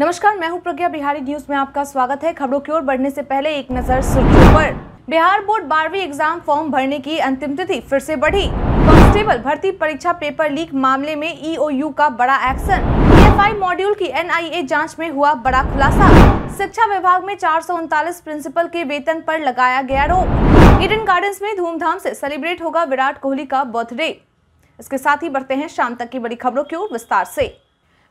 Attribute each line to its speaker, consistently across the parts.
Speaker 1: नमस्कार मैं हूं प्रज्ञा बिहारी न्यूज में आपका स्वागत है खबरों की ओर बढ़ने से पहले एक नजर सुर्खियों पर बिहार बोर्ड बारहवीं एग्जाम फॉर्म भरने की अंतिम तिथि फिर से बढ़ी कांस्टेबल भर्ती परीक्षा पेपर लीक मामले में ईओयू e का बड़ा एक्शन पीएफआई e मॉड्यूल की एनआईए जांच में हुआ बड़ा खुलासा शिक्षा विभाग में चार प्रिंसिपल के वेतन पर लगाया गया रोक ईडन गार्डन में धूमधाम ऐसी सेलिब्रेट होगा विराट कोहली का बर्थडे इसके साथ ही बढ़ते हैं शाम तक की बड़ी खबरों की ओर विस्तार ऐसी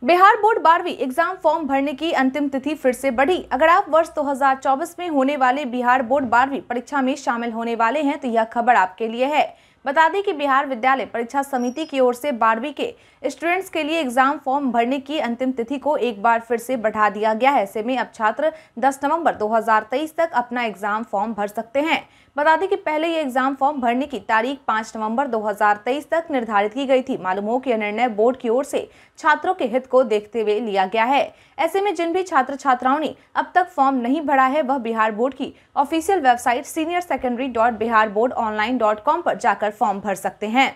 Speaker 1: बिहार बोर्ड बारहवीं एग्जाम फॉर्म भरने की अंतिम तिथि फिर से बढ़ी अगर आप वर्ष 2024 में होने वाले बिहार बोर्ड बारहवीं परीक्षा में शामिल होने वाले हैं तो यह खबर आपके लिए है बता दें कि बिहार विद्यालय परीक्षा समिति की ओर से बारहवीं के स्टूडेंट्स के लिए एग्जाम फॉर्म भरने की अंतिम तिथि को एक बार फिर से बढ़ा दिया गया है ऐसे में अब छात्र 10 नवंबर 2023 तक अपना एग्जाम फॉर्म भर सकते हैं बता दें कि पहले ये एग्जाम फॉर्म भरने की तारीख 5 नवंबर 2023 तक निर्धारित की गई थी मालूम हो कि यह निर्णय बोर्ड की ओर से छात्रों के हित को देखते हुए लिया गया है ऐसे में जिन भी छात्र छात्राओं ने अब तक फॉर्म नहीं भरा है वह बिहार बोर्ड की official website senior secondary dot Bihar board online dot com पर जाकर फॉर्म भर सकते हैं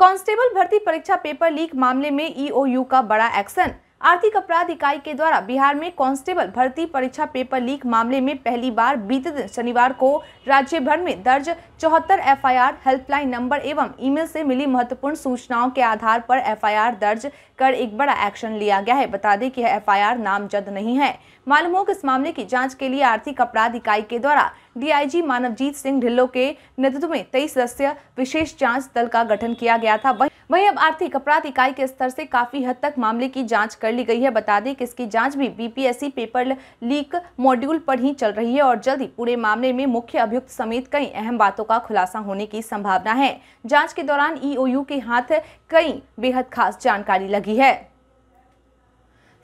Speaker 1: कांस्टेबल भर्ती परीक्षा पेपर लीक मामले में ईओयू का बड़ा एक्शन आर्थिक अपराध इकाई के द्वारा बिहार में कांस्टेबल भर्ती परीक्षा पेपर लीक मामले में पहली बार बीते दिन शनिवार को राज्य भर में दर्ज चौहत्तर एफआईआर हेल्पलाइन नंबर एवं ईमेल से मिली महत्वपूर्ण सूचनाओं के आधार पर एफआईआर दर्ज कर एक बड़ा एक्शन लिया गया है बता दें कि आई नामजद नहीं है मालूम हो कि इस मामले की जांच के लिए आर्थिक अपराध इकाई के द्वारा डीआईजी मानवजीत सिंह ढिल्लो के नेतृत्व में तेईस सदस्य विशेष जांच दल का गठन किया गया था वही वही अब आर्थिक अपराध इकाई के स्तर से काफी हद तक मामले की जांच कर ली गई है बता दें कि इसकी जांच भी बीपीएससी पेपर लीक मॉड्यूल पर ही चल रही है और जल्द ही पूरे मामले में मुख्य अभियुक्त समेत कई अहम बातों का खुलासा होने की संभावना है जांच के दौरान ईओयू के हाथ कई बेहद खास जानकारी लगी है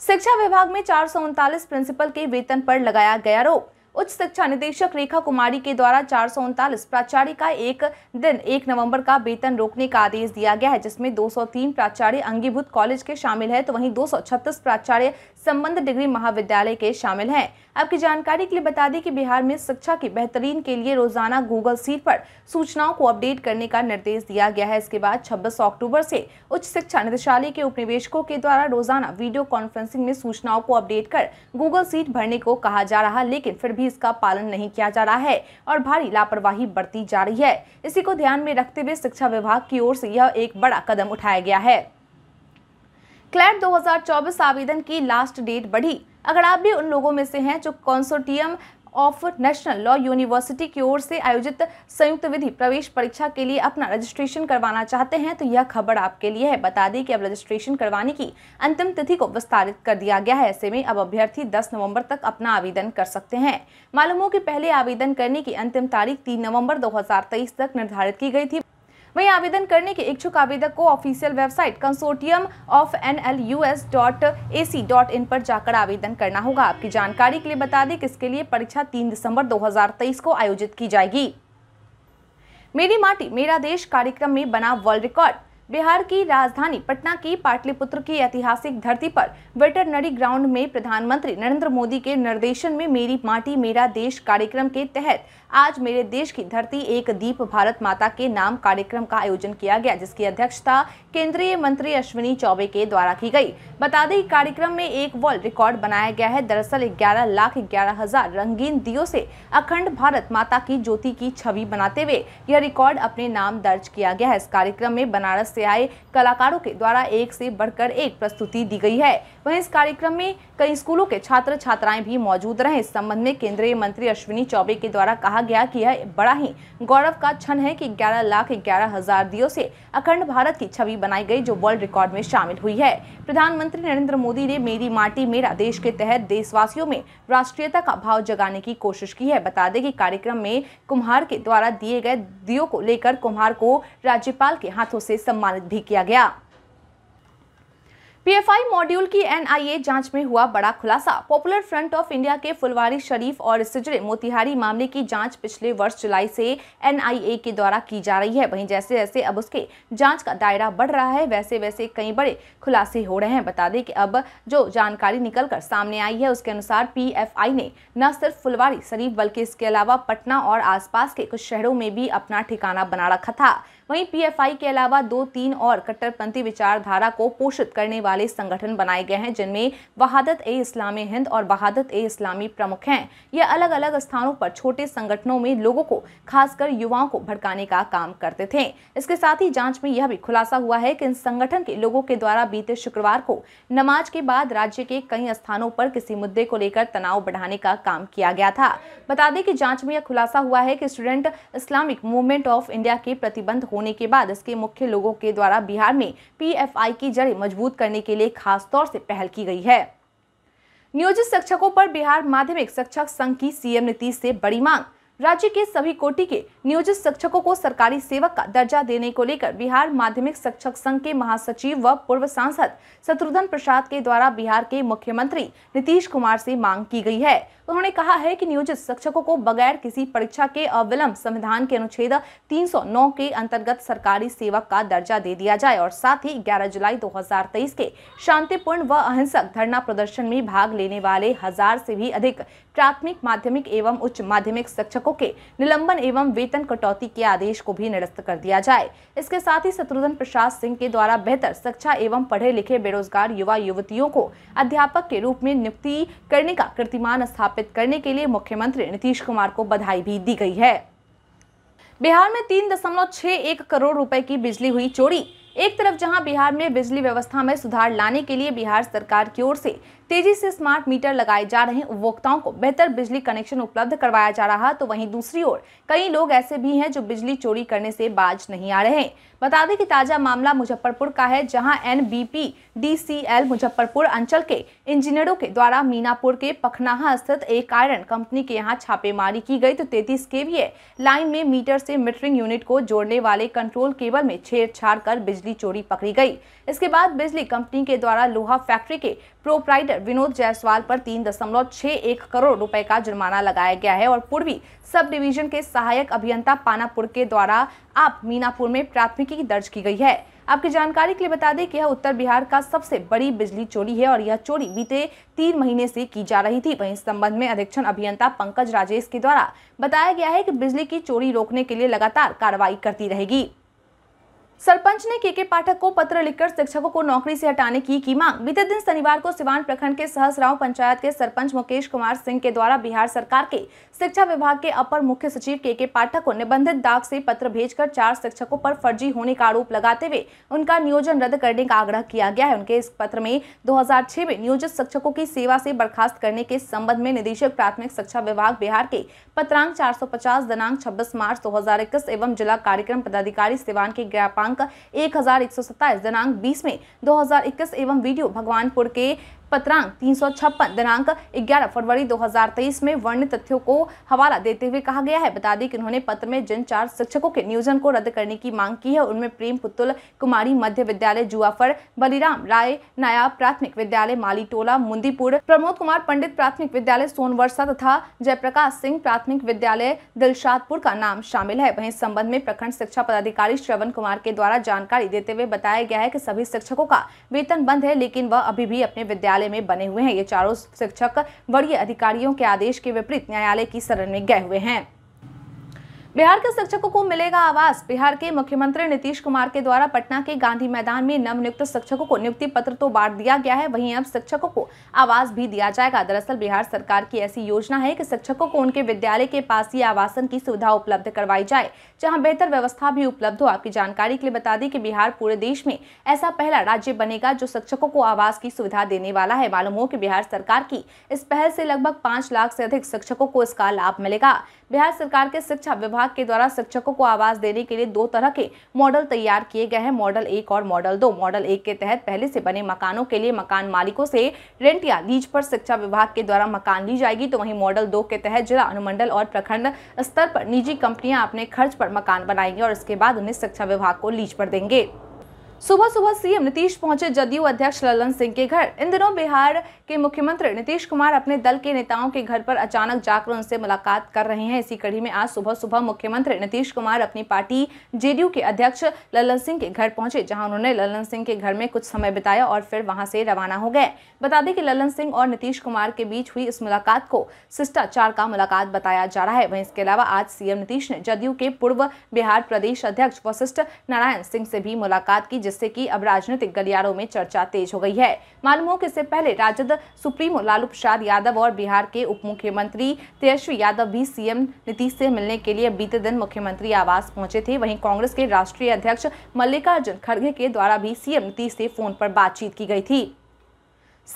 Speaker 1: शिक्षा विभाग में चार प्रिंसिपल के वेतन पर लगाया गया रोक उच्च शिक्षा निदेशक रेखा कुमारी के द्वारा चार प्राचार्य का एक दिन एक नवंबर का वेतन रोकने का आदेश दिया गया है जिसमें 203 प्राचार्य अंगीभूत कॉलेज के शामिल है तो वहीं 236 प्राचार्य संबंध डिग्री महाविद्यालय के शामिल हैं आपकी जानकारी के लिए बता दें कि बिहार में शिक्षा की बेहतरीन के लिए रोजाना गूगल सीट पर सूचनाओं को अपडेट करने का निर्देश दिया गया है इसके बाद छब्बीस अक्टूबर से उच्च शिक्षा निदेशालय के उपनिवेशकों के द्वारा रोजाना वीडियो कॉन्फ्रेंसिंग में सूचनाओं को अपडेट कर गूगल सीट भरने को कहा जा रहा लेकिन फिर भी भी इसका पालन नहीं किया जा रहा है और भारी लापरवाही बढ़ती जा रही है इसी को ध्यान में रखते हुए शिक्षा विभाग की ओर से यह एक बड़ा कदम उठाया गया है क्लैट 2024 आवेदन की लास्ट डेट बढ़ी अगर आप भी उन लोगों में से हैं जो consortium of national law university की ओर से आयोजित संयुक्त विधि प्रवेश परीक्षा के लिए अपना रजिस्ट्रेशन करवाना चाहते हैं तो यह खबर आपके लिए है बता दें कि अब रजिस्ट्रेशन करवाने की अंतिम तिथि को विस्तारित कर दिया गया है ऐसे में अब अभ्यर्थी दस नवम्बर तक अपना आवेदन कर सकते हैं मालूम हो कि पहले आवेदन करने की अंतिम तारीख तीन नवम्बर दो तक निर्धारित की गई थी वहीं आवेदन करने के इच्छुक आवेदक को official website consortium of N L U S dot A C dot in पर जाकर आवेदन करना होगा आपकी जानकारी के लिए बता दें कि इसके लिए परीक्षा तीन दिसंबर दो हजार तेईस को आयोजित की जाएगी मेरी माटी मेरा देश कार्यक्रम में बना वर्ल्ड रिकॉर्ड बिहार की राजधानी पटना की पाटलिपुत्र की ऐतिहासिक धरती पर वेटरनरी ग्राउंड में प्रधानमंत्री नरेंद्र मोदी के निर्देशन में मेरी माटी मेरा देश कार्यक्रम के तहत आज मेरे देश की धरती एक दीप भारत माता के नाम कार्यक्रम का आयोजन किया गया जिसकी अध्यक्षता केंद्रीय मंत्री अश्विनी चौबे के द्वारा की गई बता दें कार्यक्रम में एक वर्ल्ड रिकॉर्ड बनाया गया है दरअसल ग्यारह लाख ग्यारह हजार रंगीन दियो से अखंड भारत माता की ज्योति की छवि बनाते हुए यह रिकॉर्ड अपने नाम दर्ज किया गया है इस कार्यक्रम में बनारस से आए कलाकारों के द्वारा एक से बढ़कर एक प्रस्तुति दी गई है वहीं इस कार्यक्रम में कई स्कूलों के छात्र छात्राएं भी मौजूद रहे इस संबंध में केंद्रीय मंत्री अश्विनी चौबे के द्वारा कहा गया कि यह बड़ा ही गौरव का क्षण है कि ग्यारह लाख ग्यारह हजार दियो से अखंड भारत की छवि बनाई गई जो वर्ल्ड रिकॉर्ड में शामिल हुई है प्रधानमंत्री नरेंद्र मोदी ने मेरी माटी मेरा देश के तहत देशवासियों में राष्ट्रीयता का भाव जगाने की कोशिश की है बता दें कि कार्यक्रम में कुम्हार के द्वारा दिए गए दियो को लेकर कुम्हार को राज्यपाल के हाथों से सम्मानित भी किया गया पीएफआई मॉड्यूल की एनआईए जांच में हुआ बड़ा खुलासा पॉपुलर फ्रंट ऑफ इंडिया के फुलवारी शरीफ और सिजरे मोतिहारी मामले की जांच पिछले वर्ष जुलाई से एनआईए के द्वारा की जा रही है वहीं जैसे जैसे अब उसके जांच का दायरा बढ़ रहा है वैसे वैसे कई बड़े खुलासे हो रहे हैं बता दें कि अब जो जानकारी निकल सामने आई है उसके अनुसार पी ने न सिर्फ फुलवारी शरीफ बल्कि इसके अलावा पटना और आसपास के कुछ शहरों में भी अपना ठिकाना बना रखा था वहीं पीएफआई के अलावा दो तीन और कट्टरपंथी विचारधारा को पोषित करने वाले संगठन बनाए गए हैं जिनमें वहादत ए इस्लामी हिंद और वहादत ए इस्लामी प्रमुख हैं ये अलग अलग स्थानों पर छोटे संगठनों में लोगों को खासकर युवाओं को भड़काने का काम करते थे इसके साथ ही जाँच में यह भी खुलासा हुआ है की इन संगठन के लोगों के द्वारा बीते शुक्रवार को नमाज के बाद राज्य के कई स्थानों पर किसी मुद्दे को लेकर तनाव बढ़ाने का काम किया गया था बता दें कि जांच में यह खुलासा हुआ है कि student Islamic movement of India के प्रतिबंध होने के बाद इसके मुख्य लोगों के द्वारा बिहार में पीएफआई की जड़ें मजबूत करने के लिए खासतौर से पहल की गई है नियोजित शिक्षकों पर बिहार माध्यमिक शिक्षक संघ की सीएम नीतीश से बड़ी मांग राज्य के सभी कोटि के नियोजित शिक्षकों को सरकारी सेवक का दर्जा देने को लेकर बिहार माध्यमिक शिक्षक संघ के महासचिव व पूर्व सांसद शत्रुघ्न प्रसाद के द्वारा बिहार के मुख्यमंत्री नीतीश कुमार से मांग की गई है उन्होंने कहा है कि नियोजित शिक्षकों को बगैर किसी परीक्षा के अविलंब संविधान के अनुच्छेद 309 के अंतर्गत सरकारी सेवक का दर्जा दे दिया जाए और साथ ही 11 जुलाई 2023 के शांतिपूर्ण व अहिंसक धरना प्रदर्शन में भाग लेने वाले हजार से भी अधिक प्राथमिक माध्यमिक एवं उच्च माध्यमिक शिक्षक शिक्षकों के निलंबन एवं वेतन कटौती के आदेश को भी निरस्त कर दिया जाए इसके साथ ही शत्रुघ्न प्रसाद सिंह के द्वारा बेहतर शिक्षा एवं पढ़े लिखे बेरोजगार युवा युवतियों को अध्यापक के रूप में नियुक्ति करने का कीर्तिमान स्थापित करने के लिए मुख्यमंत्री नीतीश कुमार को बधाई भी दी गई है बिहार में तीन दशमलव छह एक करोड़ रुपए की बिजली हुई चोरी एक तरफ जहां बिहार में बिजली व्यवस्था में सुधार लाने के लिए बिहार सरकार की ओर से तेजी से स्मार्ट मीटर लगाए जा रहे उपभोक्ताओं को बेहतर बिजली कनेक्शन उपलब्ध करवाया जा रहा तो वहीं दूसरी ओर कई लोग ऐसे भी हैं जो बिजली चोरी करने से बाज नहीं आ रहे बता दें कि ताजा मामला मुजफ्फरपुर का है जहां एनबीपी डीसीएल मुजफ्फरपुर अंचल के इंजीनियरों के द्वारा मीनापुर के पखनाहा स्थित एक आयरन कंपनी के यहाँ छापेमारी की गई तो तैतीस के लाइन में मीटर से मीटरिंग यूनिट को जोड़ने वाले कंट्रोल केबल में छेड़छाड़ कर बिजली चोरी पकड़ी गई इसके बाद बिजली कंपनी के द्वारा लोहा फैक्ट्री के प्रोपराइटर विनोद जायसवाल पर तीन दशमलव छह एक करोड़ रुपए का जुर्माना लगाया गया है और पूर्वी सब डिवीजन के सहायक अभियंता पानापुर के द्वारा आप मीनापुर में प्राथमिकी दर्ज की गई है आपकी जानकारी के लिए बता दें कि यह उत्तर बिहार का सबसे बड़ी बिजली चोरी है और यह चोरी बीते तीन महीने से की जा रही थी वहीं इस संबंध में अधीक्षण अभियंता पंकज राजेश के द्वारा बताया गया है कि बिजली की चोरी रोकने के लिए लगातार कार्रवाई करती रहेगी सरपंच ने के के पाठक को पत्र लिखकर शिक्षकों को नौकरी से हटाने की की मांग बीते दिन शनिवार को सिवान प्रखंड के सहसराव पंचायत के सरपंच मुकेश कुमार सिंह के द्वारा बिहार सरकार के शिक्षा विभाग के अपर मुख्य सचिव के के पाठक को निबंधित डाक से पत्र भेजकर चार शिक्षकों पर फर्जी होने का आरोप लगाते हुए उनका नियोजन रद्द करने का आग्रह किया गया है उनके इस पत्र में दो में नियोजित शिक्षकों की सेवा से बर्खास्त करने के संबंध में निदेशक प्राथमिक शिक्षा विभाग बिहार के पत्रांक चार दिनांक छब्बीस मार्च दो एवं जिला कार्यक्रम पदाधिकारी सिवान के ज्ञापन दिनांक एक दिनांक 20 में 2021 एवं वीडियो भगवानपुर के पत्रांक तीन दिनांक 11 फरवरी 2023 में वर्णित तथ्यों को हवाला देते हुए कहा गया है बता दें कि उन्होंने पत्र में जिन चार शिक्षकों के नियोजन को रद्द करने की मांग की है उनमें प्रेम पुतुल कुमारी मध्य विद्यालय जुआफर बलिराम राय नायाब प्राथमिक विद्यालय माली टोला मुंदीपुर प्रमोद कुमार पंडित प्राथमिक विद्यालय सोनवर्षा तथा जयप्रकाश सिंह प्राथमिक विद्यालय दिलशादपुर का नाम शामिल है वही संबंध में प्रखंड शिक्षा पदाधिकारी श्रवण कुमार के द्वारा जानकारी देते हुए बताया गया है की सभी शिक्षकों का वेतन बंद है लेकिन वह अभी भी अपने विद्यालय न्यायालय में बने हुए हैं ये चारों शिक्षक वरीय अधिकारियों के आदेश के विपरीत न्यायालय की शरण में गए हुए हैं बिहार के शिक्षकों को मिलेगा आवास बिहार के मुख्यमंत्री नीतीश कुमार के द्वारा पटना के गांधी मैदान में नवनियुक्त शिक्षकों को नियुक्ति पत्र तो बांट दिया गया है वहीं अब शिक्षकों को आवास भी दिया जाएगा दरअसल बिहार सरकार की ऐसी योजना है कि शिक्षकों को उनके विद्यालय के पास ही आवासन की सुविधा उपलब्ध करवाई जाए जहाँ बेहतर व्यवस्था भी उपलब्ध हो आपकी जानकारी के लिए बता दें कि बिहार पूरे देश में ऐसा पहला राज्य बनेगा जो शिक्षकों को आवास की सुविधा देने वाला है मालूम हो कि बिहार सरकार की इस पहल से लगभग पांच लाख से अधिक शिक्षकों को इसका लाभ मिलेगा बिहार सरकार के शिक्षा विभाग विभाग के द्वारा शिक्षकों को आवास देने के लिए दो तरह के मॉडल तैयार किए गए हैं मॉडल एक और मॉडल दो मॉडल एक के तहत पहले से बने मकानों के लिए मकान मालिकों से रेंट या लीज पर शिक्षा विभाग के द्वारा मकान ली जाएगी तो वहीं मॉडल दो के तहत जिला अनुमंडल और प्रखंड स्तर पर निजी कंपनियां अपने खर्च पर मकान बनाएंगे और इसके बाद उन्हें शिक्षा विभाग को लीज पर देंगे सुबह सुबह सीएम नीतीश पहुंचे जदयू अध्यक्ष ललन सिंह के घर इन दिनों बिहार के मुख्यमंत्री नीतीश कुमार अपने दल के नेताओं के घर पर अचानक जाकर उनसे मुलाकात कर रहे हैं इसी कड़ी में आज सुबह सुबह मुख्यमंत्री नीतीश कुमार अपनी पार्टी जेडीयू के अध्यक्ष ललन सिंह के घर पहुंचे जहां उन्होंने ललन सिंह के घर में कुछ समय बिताया और फिर वहां से रवाना हो गए बता दें कि ललन सिंह और नीतीश कुमार के बीच हुई इस मुलाकात को शिष्टाचार का मुलाकात बताया जा रहा है वहीं इसके अलावा आज सीएम नीतीश ने जदयू के पूर्व बिहार प्रदेश अध्यक्ष वशिष्ठ नारायण सिंह से भी मुलाकात की जिससे कि अब राजनीतिक गलियारों में चर्चा तेज हो गई है मालूम हो कि इससे पहले राजद सुप्रीमो लालू प्रसाद यादव और बिहार के उप मुख्यमंत्री तेजस्वी यादव भी सीएम नीतीश से मिलने के लिए बीते दिन मुख्यमंत्री आवास पहुंचे थे वहीं कांग्रेस के राष्ट्रीय अध्यक्ष मल्लिकार्जुन खड़गे के द्वारा भी सीएम नीतीश से फोन पर बातचीत की गई थी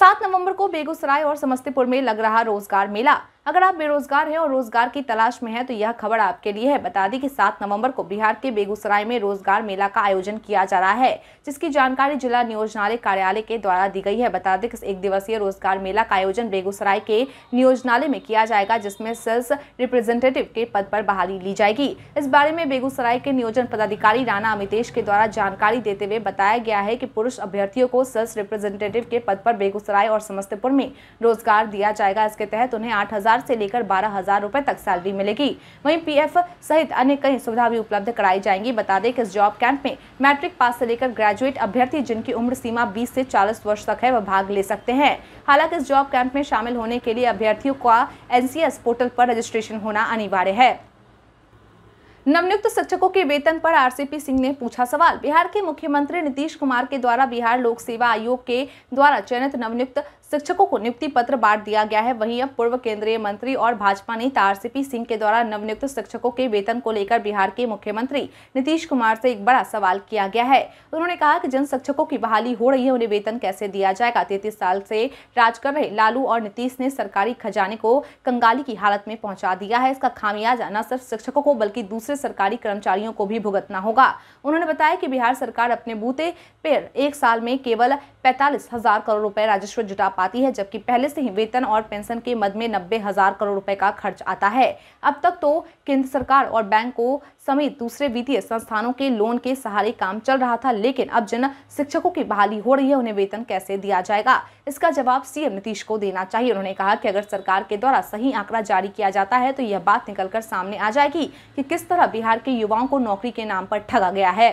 Speaker 1: सात नवंबर को बेगूसराय और समस्तीपुर में लग रहा रोजगार मेला अगर आप बेरोजगार हैं और रोजगार की तलाश में हैं तो यह खबर आपके लिए है बता दें कि 7 नवंबर को बिहार के बेगूसराय में रोजगार मेला का आयोजन किया जा रहा है जिसकी जानकारी जिला नियोजनालय कार्यालय के द्वारा दी गई है बता दें कि एक दिवसीय रोजगार मेला का आयोजन बेगूसराय के नियोजनालय में किया जाएगा जिसमें सेल्स रिप्रेजेंटेटिव के पद पर बहाली ली जाएगी इस बारे में बेगूसराय के नियोजन पदाधिकारी राणा अमितेश के द्वारा जानकारी देते हुए बताया गया है कि पुरुष अभ्यर्थियों को सेल्स रिप्रेजेंटेटिव के पद पर बेगूसराय और समस्तीपुर में रोजगार दिया जाएगा इसके तहत उन्हें आठ हजार से लेकर बारह हजार रूपए तक सैलरी मिलेगी वहीं पीएफ सहित अन्य कई सुविधा भी उपलब्ध कराई जाएंगी बता दें कि इस जॉब कैंप में मैट्रिक पास से लेकर ग्रेजुएट अभ्यर्थी जिनकी उम्र सीमा बीस से चालीस वर्ष तक है वह भाग ले सकते हैं हालांकि इस जॉब कैंप में शामिल होने के लिए अभ्यर्थियों का एन पोर्टल आरोप रजिस्ट्रेशन होना अनिवार्य है नवनियुक्त शिक्षकों के वेतन पर आरसीपी सिंह ने पूछा सवाल बिहार के मुख्यमंत्री नीतीश कुमार के द्वारा बिहार लोक सेवा आयोग के द्वारा चयनित नवनियुक्त शिक्षकों को नियुक्ति पत्र बांट दिया गया है वहीं अब पूर्व केंद्रीय मंत्री और भाजपा नेता आरसीपी सिंह के द्वारा नवनियुक्त शिक्षकों के वेतन को लेकर बिहार के मुख्यमंत्री नीतीश कुमार से एक बड़ा सवाल किया गया है उन्होंने कहा कि जिन शिक्षकों की बहाली हो रही है उन्हें वेतन कैसे दिया जाएगा तैतीस साल से राज कर रहे लालू और नीतीश ने सरकारी खजाने को कंगाली की हालत में पहुंचा दिया है इसका खामियाजा न सिर्फ शिक्षकों को बल्कि दूसरे से सरकारी कर्मचारियों को भी भुगतना होगा उन्होंने बताया कि बिहार सरकार अपने बूते पर एक साल में केवल पैंतालीस हजार करोड़ रुपए राजस्व जुटा पाती है जबकि पहले से ही वेतन और पेंशन के मद में नब्बे हजार करोड़ रुपए का खर्च आता है अब तक तो केंद्र सरकार और बैंकों समेत दूसरे वित्तीय संस्थानों के लोन के सहारे काम चल रहा था लेकिन अब जिन शिक्षकों की बहाली हो रही है उन्हें वेतन कैसे दिया जाएगा इसका जवाब सीएम नीतीश को देना चाहिए उन्होंने कहा कि अगर सरकार के द्वारा सही आंकड़ा जारी किया जाता है तो यह बात निकलकर सामने आ जाएगी कि किस तरह बिहार के युवाओं को नौकरी के नाम पर ठगा गया है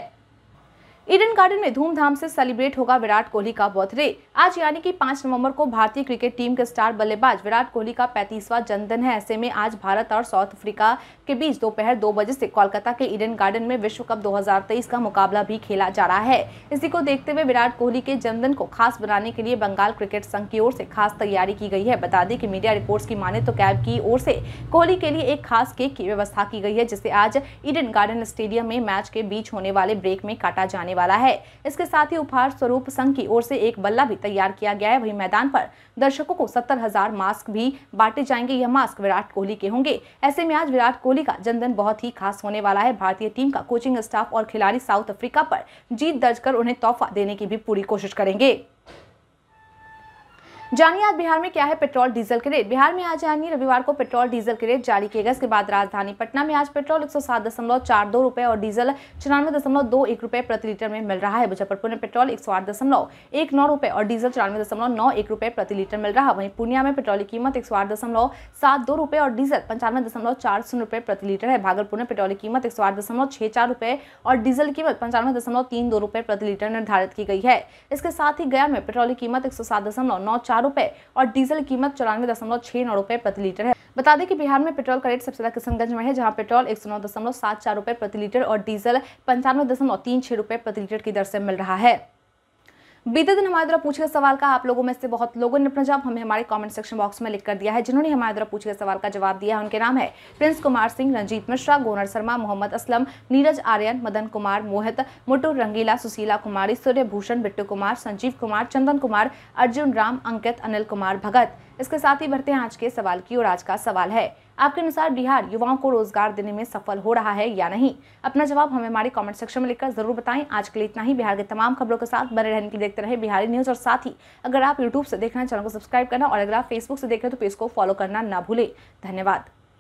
Speaker 1: ईडन गार्डन में धूमधाम से सेलिब्रेट होगा विराट कोहली का बर्थडे आज यानी कि 5 नवंबर को भारतीय क्रिकेट टीम के स्टार बल्लेबाज विराट कोहली का पैंतीसवां जन्मदिन है ऐसे में आज भारत और साउथ अफ्रीका के बीच दोपहर दो, दो बजे से कोलकाता के ईडन गार्डन में विश्व कप 2023 का मुकाबला भी खेला जा रहा है इसी को देखते हुए विराट कोहली के जन्मदिन को खास बनाने के लिए बंगाल क्रिकेट संघ की ओर से खास तैयारी की गई है बता दें की मीडिया रिपोर्ट की माने तो कैब की ओर से कोहली के लिए एक खास केक की व्यवस्था की गई है जिसे आज ईडन गार्डन स्टेडियम में मैच के बीच होने वाले ब्रेक में काटा जाने वाला है इसके साथ ही उपहार स्वरूप संघ की ओर से एक बल्ला भी तैयार किया गया है वही मैदान पर दर्शकों को सत्तर हजार मास्क भी बांटे जाएंगे यह मास्क विराट कोहली के होंगे ऐसे में आज विराट कोहली का जन्मदिन बहुत ही खास होने वाला है भारतीय टीम का कोचिंग स्टाफ और खिलाड़ी साउथ अफ्रीका पर जीत दर्ज कर उन्हें तोहफा देने की भी पूरी कोशिश करेंगे जानिए आज बिहार में क्या है पेट्रोल डीजल के रेट बिहार में आज यानी रविवार को पेट्रोल डीजल के रेट जारी किए गए इसके बाद राजधानी पटना में आज पेट्रोल एक सौ सात दशमलव चार दो और डीजल चौरानवे दशमलव दो एक रुपये प्रति लीटर में मिल रहा है मुजफ्फरपुर में पेट्रोल एक सौ आठ दशमलव एक नौ रुपए और डीजल चौरानवे दशमलव नौ एक रुपए प्रति लीटर मिल रहा वहीं पूर्णिया में पेट्रोल की कीमत एक सौ आठ दशमलव सात दो रुपए और डीजल पंचानवे दशमलव चार शून्य रुपए प्रति लीटर है भागलपुर में पेट्रोल की कीमत एक सौ आठ दशमलव छह चार रुपए और डीजल की कीमत पंचानवे दशमलव तीन दो रुपए प्रति लीटर निर्धारित की गई है इसके साथ ही गया में पेट्रोल की कीमत एक सौ सात दशमलव नौ चार चार रुपये और डीजल की कीमत चौरानवे दशमलव छह नौ रुपए प्रति लीटर है बता दें कि बिहार में पेट्रोल का रेट सबसे ज़्यादा किशनगंज में है जहां पेट्रोल एक सौ नौ दशमलव सात चार रुपए प्रति लीटर और डीजल पंचानवे दशमलव तीन छह रुपए प्रति लीटर की दर से मिल रहा है बीते दिन हमारे द्वारा पूछे गए सवाल का आप लोगों में से बहुत लोगों ने अपना जवाब हमें हमारे कमेंट सेक्शन बॉक्स में लिख कर दिया है जिन्होंने हमारे द्वारा पूछे गए सवाल का जवाब दिया है उनके नाम है प्रिंस कुमार सिंह रंजीत मिश्रा गोनर शर्मा मोहम्मद असलम नीरज आर्यन मदन कुमार मोहित मुटू रंगीला सुशीला कुमारी सूर्य भूषण बिट्टू कुमार संजीव कुमार चंदन कुमार अर्जुन राम अंकित अनिल कुमार भगत इसके साथ ही बढ़ते हैं आज के सवाल की और आज का सवाल है आपके अनुसार बिहार युवाओं को रोजगार देने में सफल हो रहा है या नहीं अपना जवाब हमें हमारे कॉमेंट सेक्शन में लिखकर जरूर बताएं आज के लिए इतना ही बिहार के तमाम खबरों के साथ बने रहने के लिए देखते रहे बिहारी न्यूज और साथ ही अगर आप यूट्यूब से देखना चैनल को सब्सक्राइब करना और अगर आप फेसबुक से देखें तो पेज को फॉलो करना ना भूलें धन्यवाद